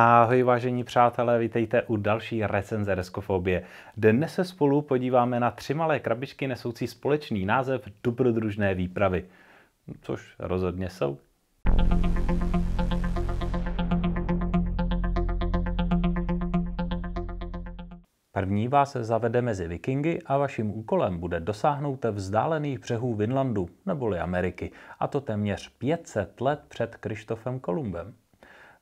Ahoj vážení přátelé, vítejte u další recenze Deskofobie. Dnes se spolu podíváme na tři malé krabičky nesoucí společný název Dobrodružné výpravy. Což rozhodně jsou. První vás zavede mezi vikingy a vaším úkolem bude dosáhnout vzdálených břehů Vinlandu neboli Ameriky, a to téměř 500 let před Kristofem Kolumbem.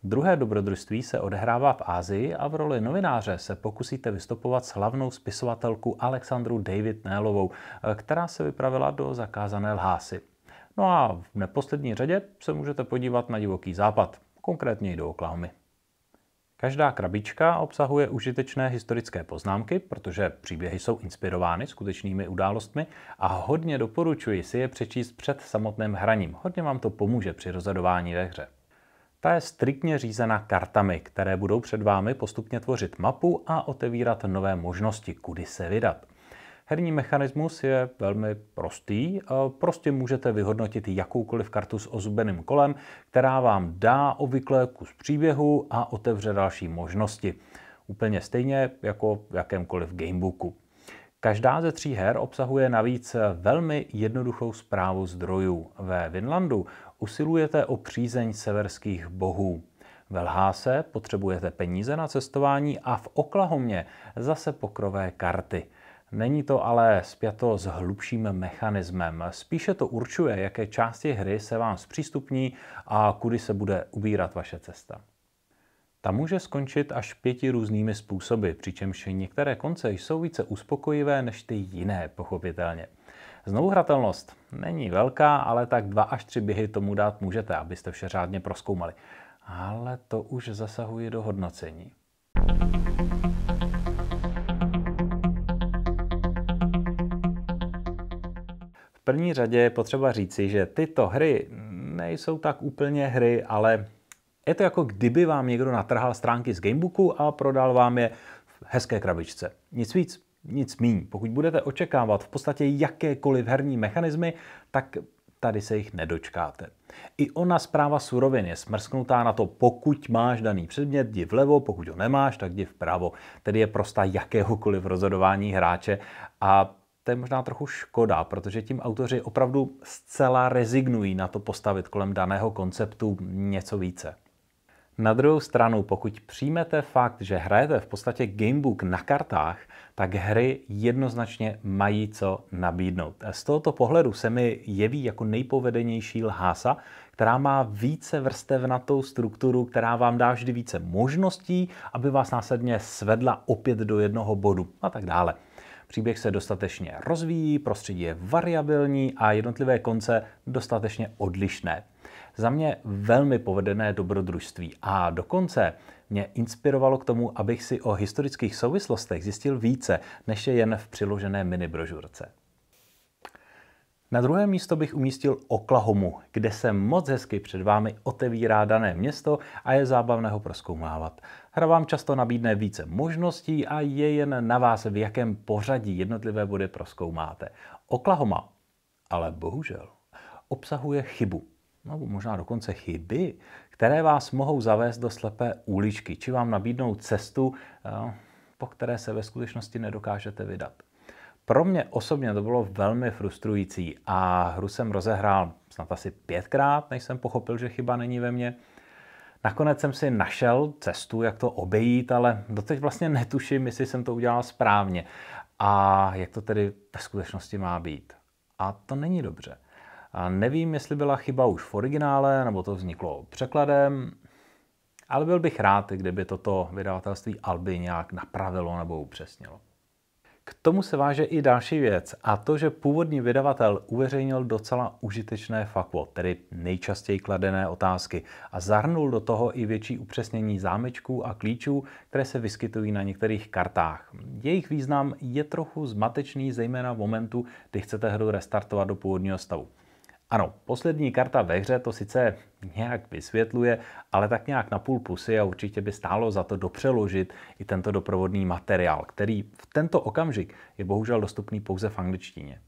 Druhé dobrodružství se odehrává v Ázii a v roli novináře se pokusíte s hlavnou spisovatelku Alexandru David Nélovou, která se vypravila do zakázané lhásy. No a v neposlední řadě se můžete podívat na divoký západ, konkrétně do oklámy. Každá krabička obsahuje užitečné historické poznámky, protože příběhy jsou inspirovány skutečnými událostmi a hodně doporučuji si je přečíst před samotným hraním. Hodně vám to pomůže při rozhodování ve hře. Ta je striktně řízena kartami, které budou před vámi postupně tvořit mapu a otevírat nové možnosti, kudy se vydat. Herní mechanismus je velmi prostý. Prostě můžete vyhodnotit jakoukoliv kartu s ozubeným kolem, která vám dá obvykle kus příběhu a otevře další možnosti. Úplně stejně jako v jakémkoliv gamebooku. Každá ze tří her obsahuje navíc velmi jednoduchou zprávu zdrojů. Ve Vinlandu usilujete o přízeň severských bohů. Ve Lháse potřebujete peníze na cestování a v Oklahomě zase pokrové karty. Není to ale spjato s hlubším mechanismem. Spíše to určuje, jaké části hry se vám zpřístupní a kudy se bude ubírat vaše cesta. Ta může skončit až pěti různými způsoby, přičemž některé konce jsou více uspokojivé než ty jiné, pochopitelně. Znovuhratelnost není velká, ale tak dva až tři běhy tomu dát můžete, abyste vše řádně proskoumali. Ale to už zasahuje do hodnocení. V první řadě je potřeba říci, že tyto hry nejsou tak úplně hry, ale je to jako kdyby vám někdo natrhal stránky z gamebooku a prodal vám je v hezké krabičce. Nic víc nic míň. Pokud budete očekávat v podstatě jakékoliv herní mechanismy, tak tady se jich nedočkáte. I ona zpráva surovin je smrsknutá na to, pokud máš daný předmět, jdi vlevo, pokud ho nemáš, tak jdi vpravo. Tedy je prosta jakéhokoliv rozhodování hráče a to je možná trochu škoda, protože tím autoři opravdu zcela rezignují na to postavit kolem daného konceptu něco více. Na druhou stranu, pokud přijmete fakt, že hrajete v podstatě gamebook na kartách, tak hry jednoznačně mají co nabídnout. Z tohoto pohledu se mi jeví jako nejpovedenější lhása, která má více vrstevnatou strukturu, která vám dá vždy více možností, aby vás následně svedla opět do jednoho bodu a tak dále. Příběh se dostatečně rozvíjí, prostředí je variabilní a jednotlivé konce dostatečně odlišné. Za mě velmi povedené dobrodružství a dokonce mě inspirovalo k tomu, abych si o historických souvislostech zjistil více, než je jen v přiložené mini brožurce. Na druhé místo bych umístil Oklahomu, kde se moc hezky před vámi otevírá dané město a je zábavné ho proskoumávat. Hra vám často nabídne více možností a je jen na vás, v jakém pořadí jednotlivé body proskoumáte. Oklahoma ale bohužel obsahuje chybu, no, možná dokonce chyby, které vás mohou zavést do slepé uličky, či vám nabídnou cestu, eh, po které se ve skutečnosti nedokážete vydat. Pro mě osobně to bylo velmi frustrující a hru jsem rozehrál snad asi pětkrát, než jsem pochopil, že chyba není ve mně. Nakonec jsem si našel cestu, jak to obejít, ale doteď vlastně netuším, jestli jsem to udělal správně a jak to tedy ve skutečnosti má být. A to není dobře. A nevím, jestli byla chyba už v originále, nebo to vzniklo překladem, ale byl bych rád, kdyby toto vydavatelství Alby nějak napravilo nebo upřesnilo. K tomu se váže i další věc, a to, že původní vydavatel uveřejnil docela užitečné fakvo, tedy nejčastěji kladené otázky, a zahrnul do toho i větší upřesnění zámečků a klíčů, které se vyskytují na některých kartách. Jejich význam je trochu zmatečný, zejména v momentu, kdy chcete hru restartovat do původního stavu. Ano, poslední karta ve hře to sice nějak vysvětluje, ale tak nějak na půl pusy a určitě by stálo za to dopřeložit i tento doprovodný materiál, který v tento okamžik je bohužel dostupný pouze v angličtině.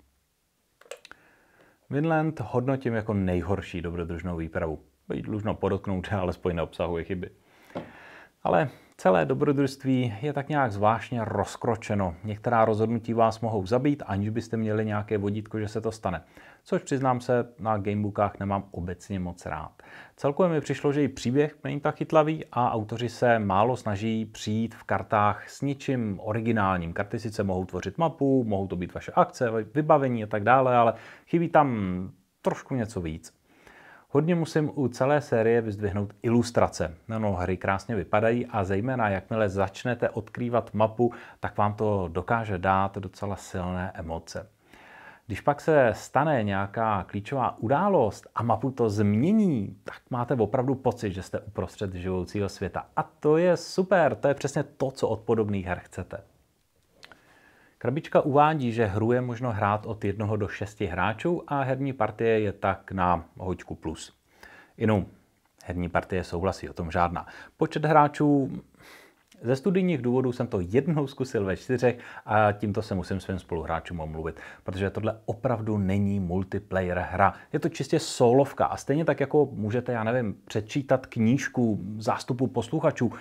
Vinland hodnotím jako nejhorší dobrodružnou výpravu. Byť dlužno podotknout, že alespoň neobsahuje chyby. Ale Celé dobrodružství je tak nějak zvláštně rozkročeno. Některá rozhodnutí vás mohou zabít, aniž byste měli nějaké vodítko, že se to stane. Což přiznám se, na gamebookách nemám obecně moc rád. Celkově mi přišlo, že i příběh není tak chytlavý a autoři se málo snaží přijít v kartách s ničím originálním. Karty sice mohou tvořit mapu, mohou to být vaše akce, vybavení a tak dále, ale chybí tam trošku něco víc. Hodně musím u celé série vyzdvihnout ilustrace. No, hry krásně vypadají a zejména jakmile začnete odkrývat mapu, tak vám to dokáže dát docela silné emoce. Když pak se stane nějaká klíčová událost a mapu to změní, tak máte opravdu pocit, že jste uprostřed živoucího světa. A to je super, to je přesně to, co od podobných her chcete. Krabička uvádí, že hru je možno hrát od 1 do 6 hráčů a herní partie je tak na hoďku plus. Inu, herní partie souhlasí, o tom žádná. Počet hráčů ze studijních důvodů jsem to jednou zkusil ve čtyřech a tímto se musím svým spoluhráčům omluvit, protože tohle opravdu není multiplayer hra. Je to čistě solovka a stejně tak jako můžete, já nevím, přečítat knížku zástupu posluchačů,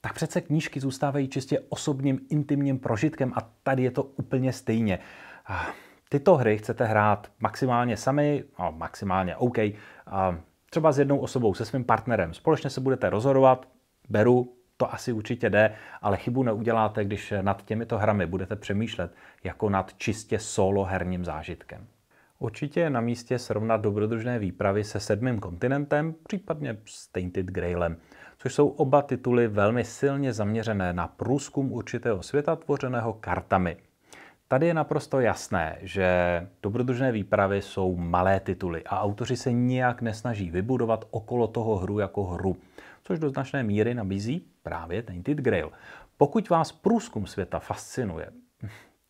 tak přece knížky zůstávají čistě osobním, intimním prožitkem a tady je to úplně stejně. Tyto hry chcete hrát maximálně sami, no, maximálně OK, třeba s jednou osobou, se svým partnerem. Společně se budete rozhodovat, beru, to asi určitě jde, ale chybu neuděláte, když nad těmito hrami budete přemýšlet jako nad čistě solo herním zážitkem. Určitě je na místě srovnat dobrodružné výpravy se sedmým kontinentem, případně s Tainted Grailem což jsou oba tituly velmi silně zaměřené na průzkum určitého světa tvořeného kartami. Tady je naprosto jasné, že dobrodružné výpravy jsou malé tituly a autoři se nijak nesnaží vybudovat okolo toho hru jako hru, což do značné míry nabízí právě Tainted Grail. Pokud vás průzkum světa fascinuje,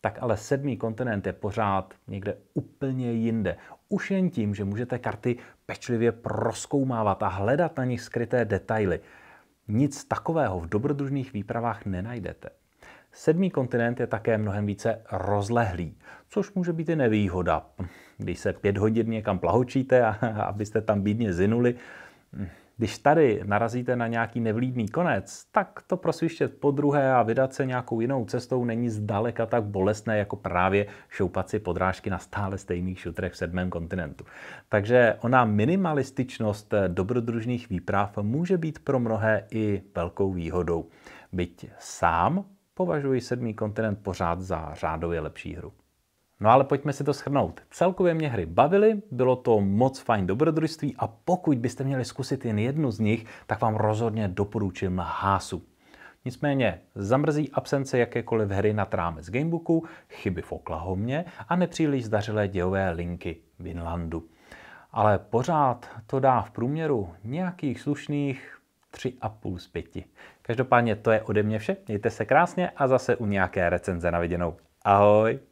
tak ale sedmý kontinent je pořád někde úplně jinde. Už jen tím, že můžete karty pečlivě proskoumávat a hledat na nich skryté detaily. Nic takového v dobrodružných výpravách nenajdete. Sedmý kontinent je také mnohem více rozlehlý, což může být i nevýhoda. Když se pět hodin někam plahočíte a abyste tam bídně zinuli, když tady narazíte na nějaký nevlídný konec, tak to prosvištět po druhé a vydat se nějakou jinou cestou není zdaleka tak bolestné, jako právě šoupat si podrážky na stále stejných šutrech v sedmém kontinentu. Takže ona minimalističnost dobrodružných výprav může být pro mnohé i velkou výhodou. Byť sám považuji sedmý kontinent pořád za řádově lepší hru. No ale pojďme si to shrnout. Celkově mě hry bavily, bylo to moc fajn dobrodružství a pokud byste měli zkusit jen jednu z nich, tak vám rozhodně doporučím Hásu. Nicméně zamrzí absence jakékoliv hry na z gamebooku, chyby v Oklahomě a nepříliš zdařilé dějové linky Vinlandu, Ale pořád to dá v průměru nějakých slušných 3,5 z 5. Každopádně to je ode mě vše, mějte se krásně a zase u nějaké recenze na viděnou. Ahoj!